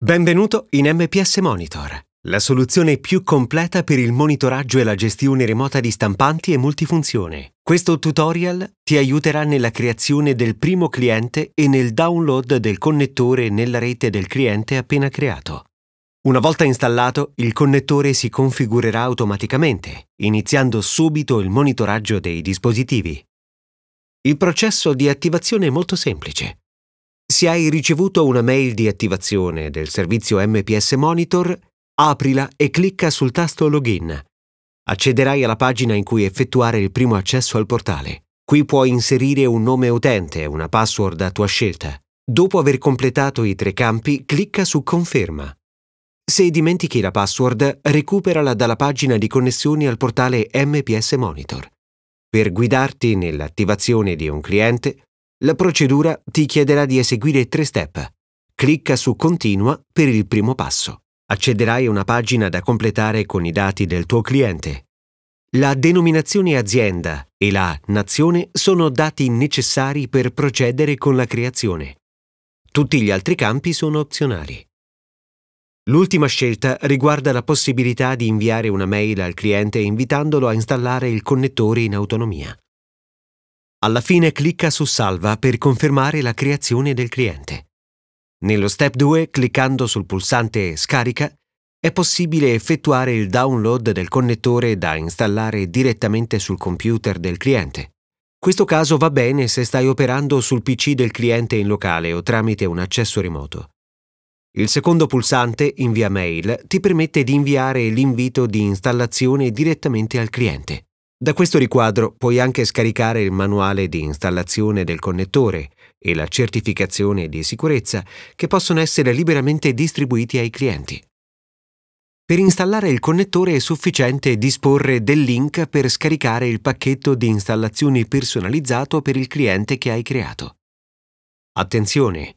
Benvenuto in MPS Monitor, la soluzione più completa per il monitoraggio e la gestione remota di stampanti e multifunzione. Questo tutorial ti aiuterà nella creazione del primo cliente e nel download del connettore nella rete del cliente appena creato. Una volta installato, il connettore si configurerà automaticamente, iniziando subito il monitoraggio dei dispositivi. Il processo di attivazione è molto semplice. Se hai ricevuto una mail di attivazione del servizio MPS Monitor, aprila e clicca sul tasto Login. Accederai alla pagina in cui effettuare il primo accesso al portale. Qui puoi inserire un nome utente e una password a tua scelta. Dopo aver completato i tre campi, clicca su Conferma. Se dimentichi la password, recuperala dalla pagina di connessioni al portale MPS Monitor. Per guidarti nell'attivazione di un cliente, la procedura ti chiederà di eseguire tre step. Clicca su Continua per il primo passo. Accederai a una pagina da completare con i dati del tuo cliente. La denominazione azienda e la nazione sono dati necessari per procedere con la creazione. Tutti gli altri campi sono opzionali. L'ultima scelta riguarda la possibilità di inviare una mail al cliente invitandolo a installare il connettore in autonomia. Alla fine clicca su Salva per confermare la creazione del cliente. Nello step 2, cliccando sul pulsante Scarica, è possibile effettuare il download del connettore da installare direttamente sul computer del cliente. Questo caso va bene se stai operando sul PC del cliente in locale o tramite un accesso remoto. Il secondo pulsante, invia mail, ti permette di inviare l'invito di installazione direttamente al cliente. Da questo riquadro puoi anche scaricare il manuale di installazione del connettore e la certificazione di sicurezza che possono essere liberamente distribuiti ai clienti. Per installare il connettore è sufficiente disporre del link per scaricare il pacchetto di installazioni personalizzato per il cliente che hai creato. Attenzione!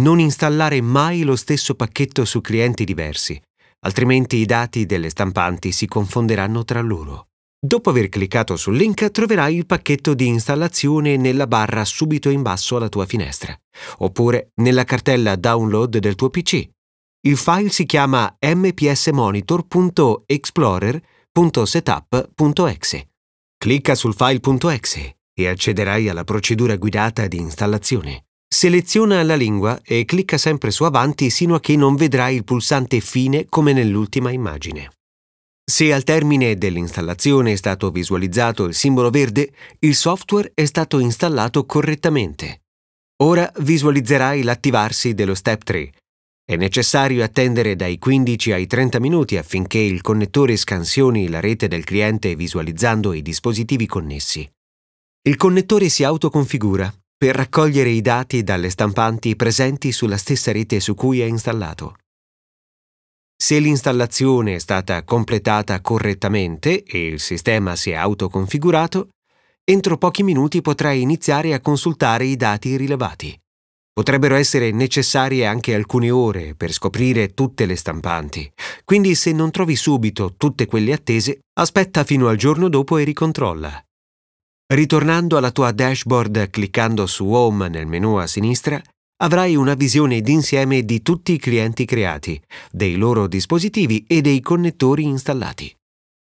Non installare mai lo stesso pacchetto su clienti diversi, altrimenti i dati delle stampanti si confonderanno tra loro. Dopo aver cliccato sul link troverai il pacchetto di installazione nella barra subito in basso alla tua finestra, oppure nella cartella download del tuo PC. Il file si chiama mpsmonitor.explorer.setup.exe. Clicca sul file.exe e accederai alla procedura guidata di installazione. Seleziona la lingua e clicca sempre su avanti sino a che non vedrai il pulsante fine come nell'ultima immagine. Se al termine dell'installazione è stato visualizzato il simbolo verde, il software è stato installato correttamente. Ora visualizzerai l'attivarsi dello Step 3. È necessario attendere dai 15 ai 30 minuti affinché il connettore scansioni la rete del cliente visualizzando i dispositivi connessi. Il connettore si autoconfigura per raccogliere i dati dalle stampanti presenti sulla stessa rete su cui è installato. Se l'installazione è stata completata correttamente e il sistema si è autoconfigurato, entro pochi minuti potrai iniziare a consultare i dati rilevati. Potrebbero essere necessarie anche alcune ore per scoprire tutte le stampanti, quindi se non trovi subito tutte quelle attese, aspetta fino al giorno dopo e ricontrolla. Ritornando alla tua dashboard cliccando su Home nel menu a sinistra, avrai una visione d'insieme di tutti i clienti creati, dei loro dispositivi e dei connettori installati.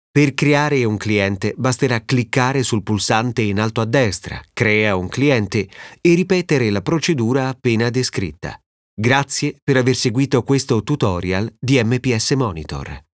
Per creare un cliente basterà cliccare sul pulsante in alto a destra, Crea un cliente e ripetere la procedura appena descritta. Grazie per aver seguito questo tutorial di MPS Monitor.